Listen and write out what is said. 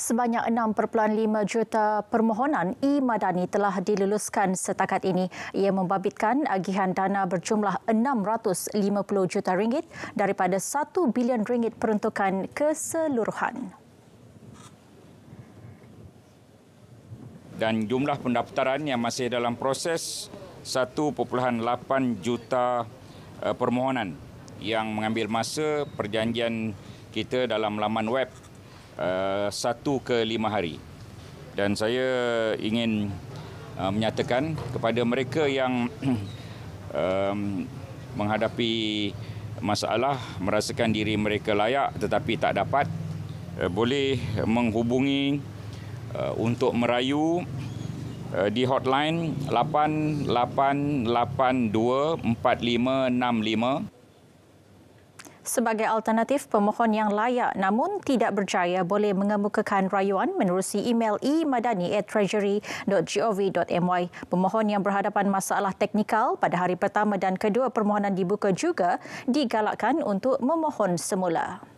sebanyak 6.5 juta permohonan e-madani telah diluluskan setakat ini. Ia membabitkan agihan dana berjumlah 650 juta ringgit daripada 1 bilion ringgit peruntukan keseluruhan. Dan jumlah pendaftaran yang masih dalam proses 1.8 juta eh, permohonan yang mengambil masa perjanjian kita dalam laman web Uh, satu ke lima hari. Dan saya ingin uh, menyatakan kepada mereka yang um, menghadapi masalah, merasakan diri mereka layak tetapi tak dapat, uh, boleh menghubungi untuk merayu di hotline 8882 4565 Sebagai alternatif, pemohon yang layak namun tidak berjaya boleh mengemukakan rayuan menerusi email e-madani Pemohon yang berhadapan masalah teknikal pada hari pertama dan kedua permohonan dibuka juga digalakkan untuk memohon semula.